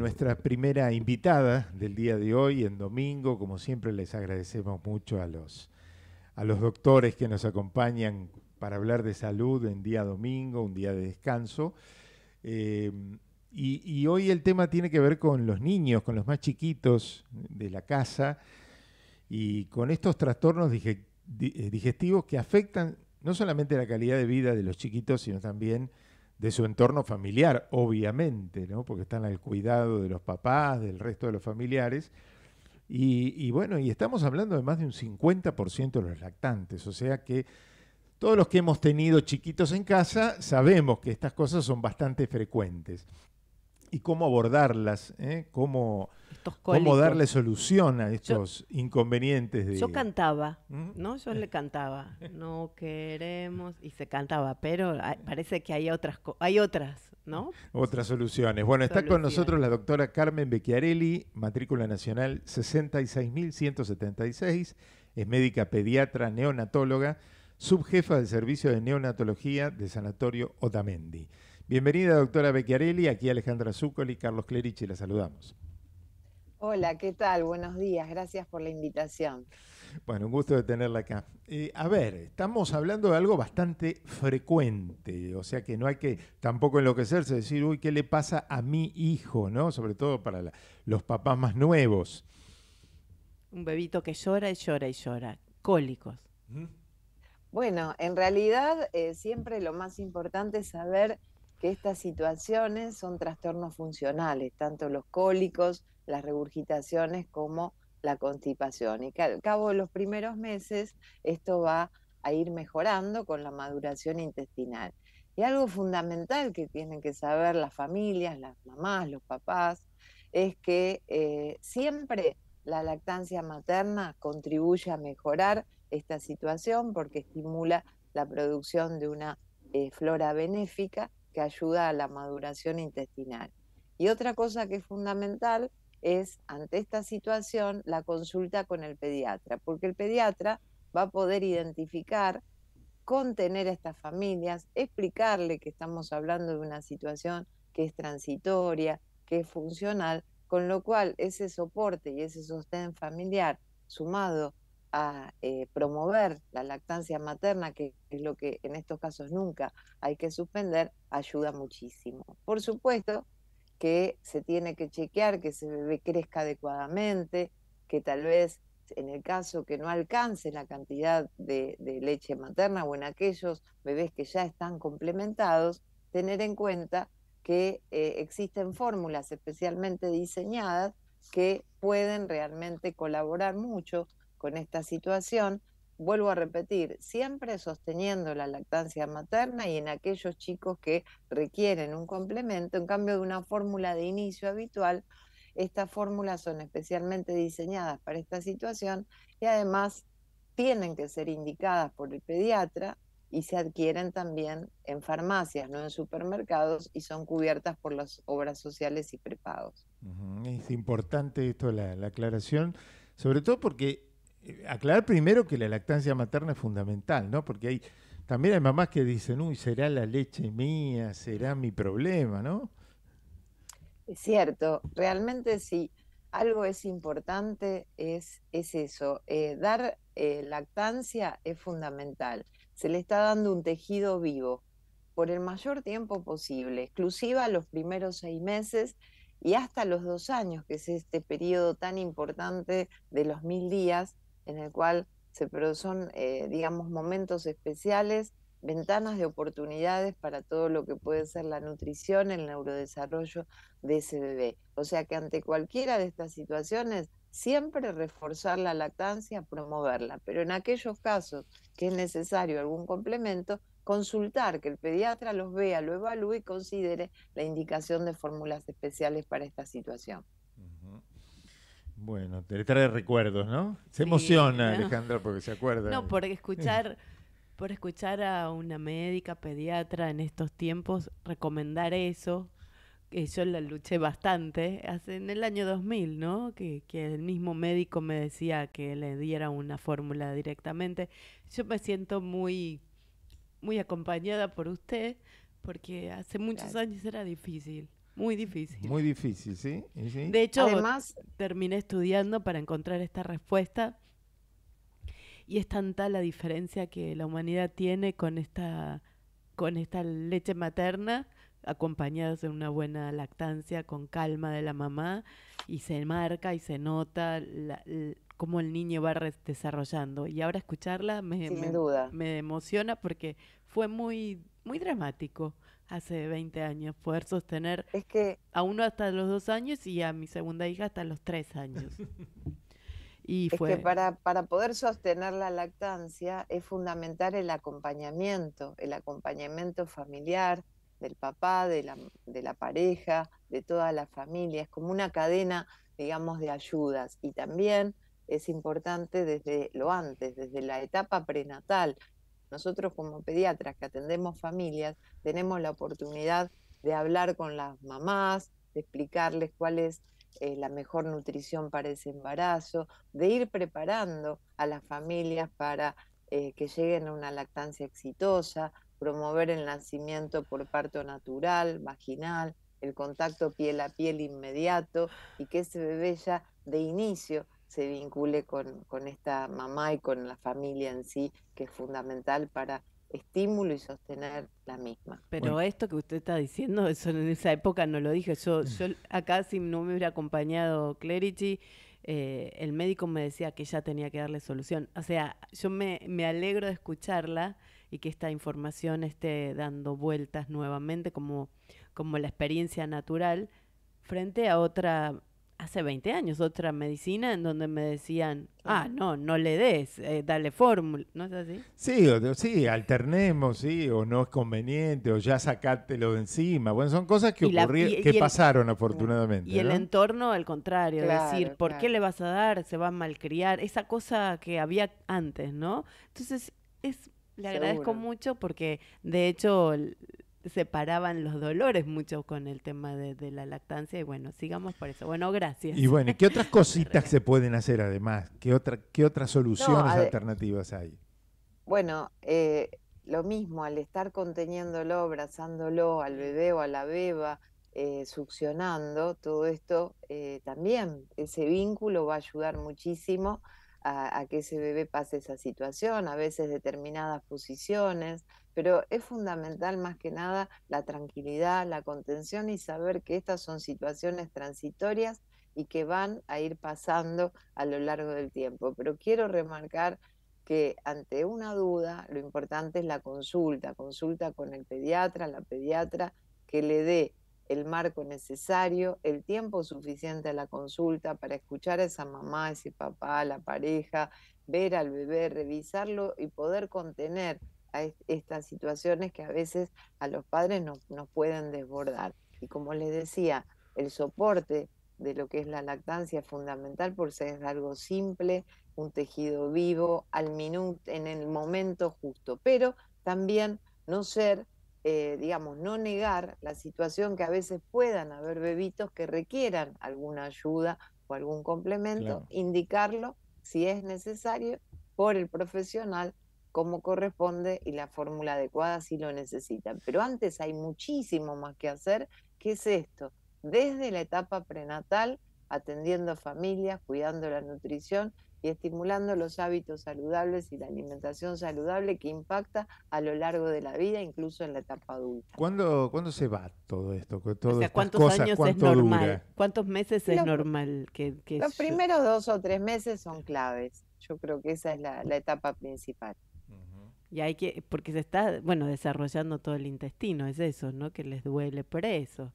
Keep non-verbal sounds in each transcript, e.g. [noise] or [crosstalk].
nuestra primera invitada del día de hoy, en domingo. Como siempre, les agradecemos mucho a los, a los doctores que nos acompañan para hablar de salud en día domingo, un día de descanso. Eh, y, y, hoy el tema tiene que ver con los niños, con los más chiquitos de la casa y con estos trastornos eh, digestivos que afectan no solamente la calidad de vida de los chiquitos, sino también de su entorno familiar, obviamente, ¿no? porque están al cuidado de los papás, del resto de los familiares. Y, bueno, y estamos hablando de más de un 50% de los lactantes, o sea que todos los que hemos tenido chiquitos en casa sabemos que estas cosas son bastante frecuentes. Y cómo abordarlas, ¿eh? cómo ¿Cómo darle solución a estos inconvenientes? Yo cantaba, ¿Mm? ¿no? Yo le cantaba, no queremos, y se cantaba, pero parece que hay otras, hay otras, ¿no? Otras soluciones. Bueno, está con nosotros la doctora Carmen Becchiarelli, matrícula nacional 66.176, es médica pediatra, neonatóloga, subjefa del servicio de neonatología de Sanatorio Otamendi. Bienvenida, doctora Becchiarelli. Aquí Alejandra y Carlos Clerici, la saludamos. Hola, ¿qué tal? Buenos días, gracias por la invitación. Bueno, un gusto de tenerla acá. Eh, a ver, estamos hablando de algo bastante frecuente, o sea que no hay que tampoco enloquecerse, decir, uy, ¿qué le pasa a mi hijo? ¿no? Sobre todo para los papás más nuevos. Un bebito que llora y llora y llora, cólicos. Bueno, en realidad eh, siempre lo más importante es saber que estas situaciones son trastornos funcionales, tanto los cólicos, las regurgitaciones como la constipación. Y que al cabo de los primeros meses esto va a ir mejorando con la maduración intestinal. Y algo fundamental que tienen que saber las familias, las mamás, los papás, es que eh, siempre la lactancia materna contribuye a mejorar esta situación porque estimula la producción de una eh, flora benéfica que ayuda a la maduración intestinal. Y otra cosa que es fundamental es, ante esta situación, la consulta con el pediatra, porque el pediatra va a poder identificar, contener a estas familias, explicarle que estamos hablando de una situación que es transitoria, que es funcional, con lo cual ese soporte y ese sostén familiar sumado a eh, promover la lactancia materna, que es lo que en estos casos nunca hay que suspender, ayuda muchísimo. Por supuesto, que se tiene que chequear, que ese bebé crezca adecuadamente, que tal vez en el caso que no alcance la cantidad de, leche materna o en aquellos bebés que ya están complementados, tener en cuenta que eh, existen fórmulas especialmente diseñadas que pueden realmente colaborar mucho con esta situación vuelvo a repetir, siempre sosteniendo la lactancia materna y en aquellos chicos que requieren un complemento, en cambio de una fórmula de inicio habitual, estas fórmulas son especialmente diseñadas para esta situación y además tienen que ser indicadas por el pediatra y se adquieren también en farmacias, no en supermercados, y son cubiertas por las obras sociales y prepagos. Es importante esto, la, aclaración, sobre todo porque aclarar primero que la lactancia materna es fundamental, ¿no? Porque hay también hay mamás que dicen, uy, será la leche mía, será mi problema, ¿no? Es cierto, realmente sí. Algo es importante, es, eso. Eh, dar eh, lactancia es fundamental. Se le está dando un tejido vivo por el mayor tiempo posible, exclusiva los primeros seis meses y hasta los dos años, que es este periodo tan importante de los mil días, en el cual se producen, eh, digamos, momentos especiales, ventanas de oportunidades para todo lo que puede ser la nutrición, el neurodesarrollo de ese bebé. O sea que ante cualquiera de estas situaciones, siempre reforzar la lactancia, promoverla, pero en aquellos casos que es necesario algún complemento, consultar, que el pediatra los vea, lo evalúe y considere la indicación de fórmulas especiales para esta situación. Bueno, te trae recuerdos, ¿no? Se emociona, Alejandro, porque se acuerda. No, por escuchar, [laughs] por escuchar a una médica pediatra en estos tiempos recomendar eso, que yo la luché bastante, hace, en el año 2000, ¿no? Que, el mismo médico me decía que le diera una fórmula directamente. Yo me siento muy, muy acompañada por usted, porque hace muchos años era difícil. Muy difícil. Muy difícil, ¿sí? De hecho, Además, terminé estudiando para encontrar esta respuesta y es tanta la diferencia que la humanidad tiene con esta, con esta leche materna acompañada de una buena lactancia, con calma de la mamá, y se marca y se nota la, cómo el niño va desarrollando. Y ahora escucharla me, me emociona porque fue muy, muy dramático hace 20 años, poder sostener es que... a uno hasta los dos años y a mi segunda hija hasta los tres años. [laughs] y fue... Es que para, para poder sostener la lactancia es fundamental el acompañamiento, el acompañamiento familiar del papá, de la, de la pareja, de toda la familia. Es como una cadena, digamos, de ayudas. Y también es importante desde lo antes, desde la etapa prenatal, nosotros como pediatras que atendemos familias tenemos la oportunidad de hablar con las mamás, de explicarles cuál es eh, la mejor nutrición para ese embarazo, de ir preparando a las familias para eh, que lleguen a una lactancia exitosa, promover el nacimiento por parto natural, vaginal, el contacto piel a piel inmediato y que ese bebé ya de inicio se vincule con, con esta mamá y con la familia en sí, que es fundamental para estímulo y sostener la misma. Pero esto que usted está diciendo, eso en esa época no lo dije. Yo, yo mm. acá si no me hubiera acompañado Clerici, eh, el médico me decía que ya tenía que darle solución. O sea, yo me, alegro de escucharla y que esta información esté dando vueltas nuevamente como, como la experiencia natural frente a otra hace 20 años otra medicina en donde me decían, ah, no, no le des, eh, dale fórmula, ¿no es así? Sí, sí, alternemos, sí, o no es conveniente, o ya sacátelo de encima. Bueno, son cosas que ocurrieron, que pasaron afortunadamente. Y el entorno al contrario, decir, ¿por qué le vas a dar? Se va a malcriar, esa cosa que había antes, ¿no? Entonces, es le agradezco mucho porque de hecho separaban los dolores mucho con el tema de, la lactancia y bueno, sigamos por eso. Bueno, gracias. Y bueno, ¿qué otras [laughs] cositas se pueden hacer además? ¿Qué, otra, otras soluciones alternativas hay? Bueno, eh, lo mismo, al estar conteniéndolo, abrazándolo al bebé o a la beba, eh, succionando, todo esto eh, también, ese vínculo va a ayudar muchísimo a, a que ese bebé pase esa situación, a veces determinadas posiciones, pero es fundamental más que nada la tranquilidad, la contención y saber que estas son situaciones transitorias y que van a ir pasando a lo largo del tiempo. Pero quiero remarcar que ante una duda lo importante es la consulta, consulta con el pediatra, la pediatra que le dé el marco necesario, el tiempo suficiente a la consulta para escuchar a esa mamá, a ese papá, a la pareja, ver al bebé, revisarlo y poder contener a estas situaciones que a veces a los padres nos no pueden desbordar. Y como les decía, el soporte de lo que es la lactancia es fundamental por ser algo simple, un tejido vivo, al minuto, en el momento justo, pero también no ser, eh, digamos, no negar la situación que a veces puedan haber bebitos que requieran alguna ayuda o algún complemento, indicarlo si es necesario por el profesional como corresponde y la fórmula adecuada si lo necesitan. Pero antes hay muchísimo más que hacer, que es esto, desde la etapa prenatal, atendiendo a familias, cuidando la nutrición y estimulando los hábitos saludables y la alimentación saludable que impacta a lo largo de la vida, incluso en la etapa adulta. ¿Cuándo, ¿cuándo se va todo esto? ¿cuántos años es normal? ¿Cuántos meses es normal? Que, los primeros dos o tres meses son claves. Yo creo que esa es la, la etapa principal hay porque se está, bueno, desarrollando todo el intestino, es eso, ¿no? Que les duele por eso.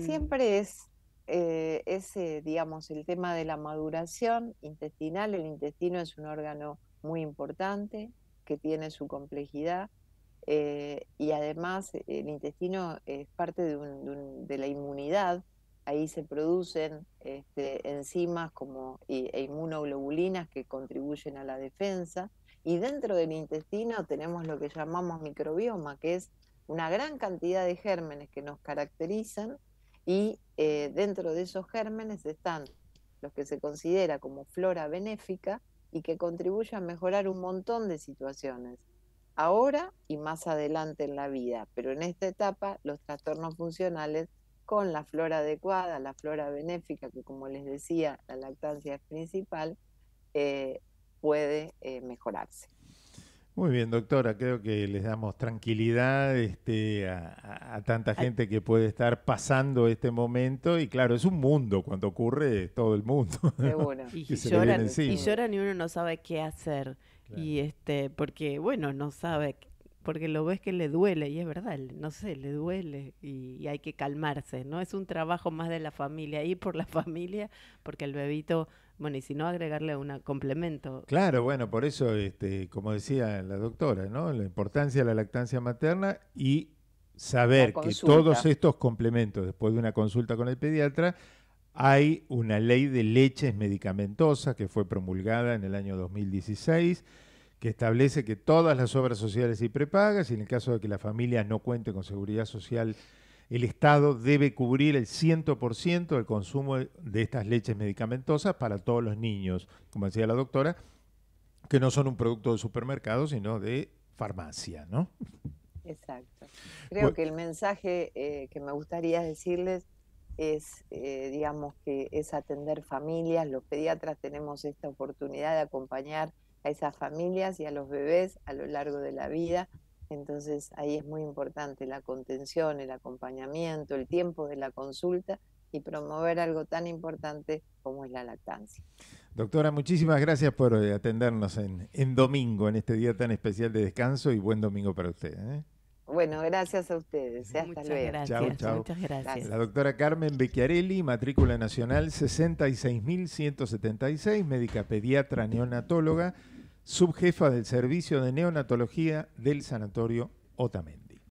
Siempre es eh, ese, digamos, el tema de la maduración intestinal. El intestino es un órgano muy importante que tiene su complejidad eh, y además el intestino es parte de, un, de, la inmunidad. Ahí se producen este, enzimas como e inmunoglobulinas que contribuyen a la defensa y dentro del intestino tenemos lo que llamamos microbioma, que es una gran cantidad de gérmenes que nos caracterizan y eh, dentro de esos gérmenes están los que se considera como flora benéfica y que contribuye a mejorar un montón de situaciones, ahora y más adelante en la vida, pero en esta etapa los trastornos funcionales con la flora adecuada, la flora benéfica, que como les decía, la lactancia es principal, eh, puede eh, mejorarse. Muy bien, doctora, creo que les damos tranquilidad este, a, tanta gente que puede estar pasando este momento y claro, es un mundo, cuando ocurre todo el mundo. [laughs] Y, lloran, y, uno no sabe qué hacer. Y este, porque bueno, no sabe porque lo ves que le duele, y es verdad, no sé, le duele y, hay que calmarse, ¿no? Es un trabajo más de la familia, ir por la [laughs] familia, porque el bebito, bueno, y si no, agregarle un complemento. Claro, bueno, por eso, este, como decía la doctora, ¿no? La importancia de la lactancia materna y saber que todos estos complementos, después de una consulta con el pediatra, hay una ley de leches medicamentosas que fue promulgada en el año 2016 que establece que todas las obras sociales y prepagas, y en el caso de que la familia no cuente con seguridad social, el Estado debe cubrir el 100% del consumo de estas leches medicamentosas para todos los niños, como decía la doctora, que no son un producto de supermercado, sino de farmacia, ¿no? Exacto. Creo que el mensaje eh, que me gustaría decirles es, eh, digamos, que es atender familias. Los pediatras tenemos esta oportunidad de acompañar esas familias y a los bebés a lo largo de la vida. Entonces ahí es muy importante la contención, el acompañamiento, el tiempo de la consulta y promover algo tan importante como es la lactancia. Doctora, muchísimas gracias por eh, atendernos en, en domingo, en este día tan especial de descanso y buen domingo para usted. ¿eh? Bueno, gracias a ustedes. ¿eh? Hasta luego. Muchas gracias. La doctora Carmen Becchiarelli, matrícula nacional 66.176, médica pediatra neonatóloga subjefa del servicio de neonatología del Sanatorio Otamendi.